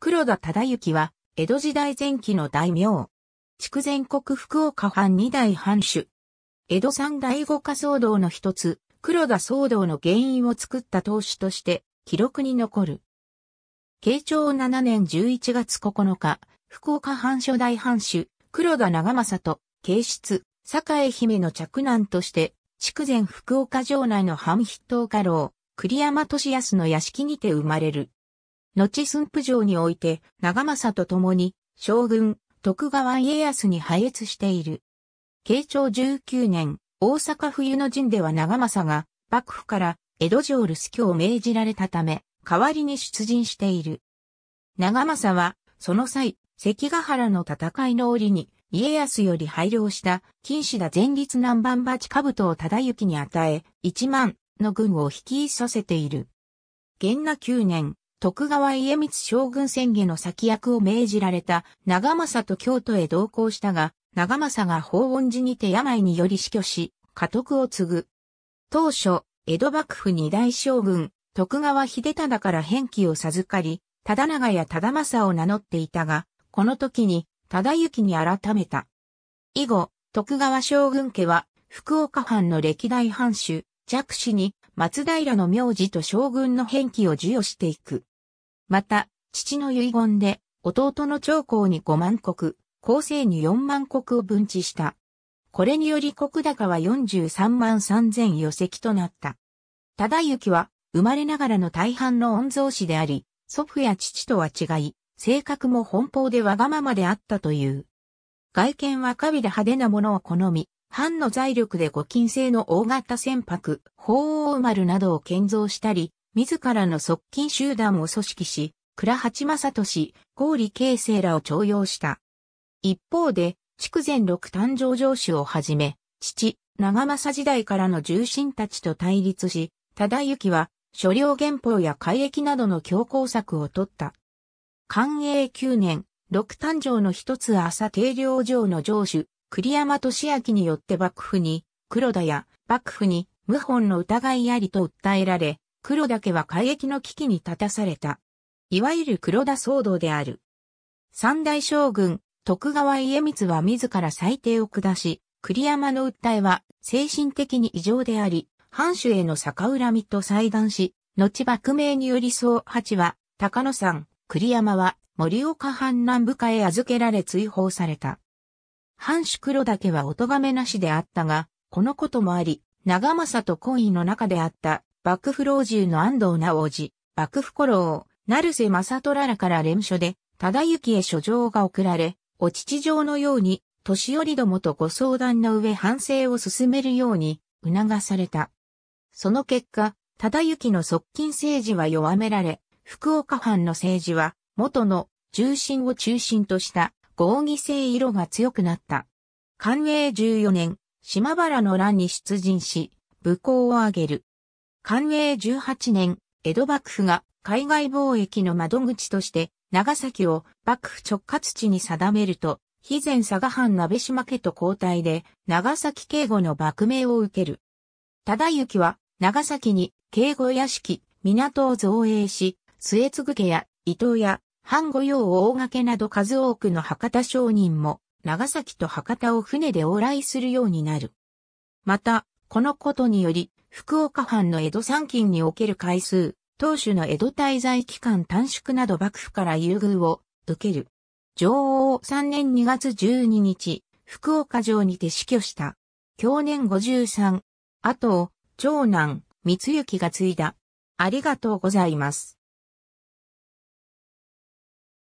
黒田忠之は、江戸時代前期の大名。筑前国福岡藩二代藩主。江戸三大五家騒動の一つ、黒田騒動の原因を作った当主として、記録に残る。慶長7年11月9日、福岡藩初代藩主、黒田長政と、慶室、栄姫の嫡男として、筑前福岡城内の藩筆頭家老、栗山俊康の屋敷にて生まれる。後駿府城において長政と共に将軍徳川家康に配越している。慶長19年、大阪冬の陣では長政が幕府から江戸城留守居を命じられたため、代わりに出陣している。長政は、その際、関ヶ原の戦いの折に、家康より配慮した、金氏田前立南蛮鉢兜を忠行に与え、一万の軍を率いさせている。元和9年、徳川家光将軍宣言の先役を命じられた長政と京都へ同行したが、長政が法恩寺にて病により死去し、家督を継ぐ。当初、江戸幕府二大将軍、徳川秀忠から返記を授かり、忠長や忠政を名乗っていたが、この時に、忠行に改めた。以後、徳川将軍家は、福岡藩の歴代藩主、弱子に、松平の名字と将軍の返記を授与していく。また、父の遺言で、弟の長江に5万国、後世に4万国を分置した。これにより国高は43万3000余石となった。忠行は、生まれながらの大半の御曹司であり、祖父や父とは違い、性格も奔放でわがままであったという。外見は華美で派手なものを好み、藩の財力で五金製の大型船舶、鳳凰丸などを建造したり、自らの側近集団を組織し、倉八正俊、郷里慶生らを徴用した。一方で、筑前六誕生上主をはじめ、父、長政時代からの重臣たちと対立し、忠行は、所領原法や改役などの強硬策を取った。寛永九年、六誕生の一つ朝定領城の城主、栗山俊明によって幕府に、黒田や幕府に、謀反の疑いありと訴えられ、黒田家は海域の危機に立たされた。いわゆる黒田騒動である。三大将軍、徳川家光は自ら裁定を下し、栗山の訴えは精神的に異常であり、藩主への逆恨みと裁断し、後幕名によりう八は、高野山、栗山は森岡藩南部下へ預けられ追放された。藩主黒けはお咎めなしであったが、このこともあり、長政と懇意の中であった幕府老中の安藤直子、幕府古老、成瀬正虎らから連署で、忠行へ書状が送られ、お父上のように、年寄りどもとご相談の上反省を進めるように、促された。その結果、忠行の側近政治は弱められ、福岡藩の政治は、元の重心を中心とした合議制色が強くなった。寛永14年、島原の乱に出陣し、武功を挙げる。寛永18年、江戸幕府が海外貿易の窓口として長崎を幕府直轄地に定めると、肥前佐賀藩鍋島家と交代で長崎警護の幕名を受ける。忠行は長崎に警護屋敷、港を造営し、末継家や伊藤や藩御用大掛など数多くの博多商人も長崎と博多を船で往来するようになる。また、このことにより、福岡藩の江戸参勤における回数、当主の江戸滞在期間短縮など幕府から優遇を受ける。上王3年2月12日、福岡城にて死去した。去年53。あと、長男、三幸が継いだ。ありがとうございます。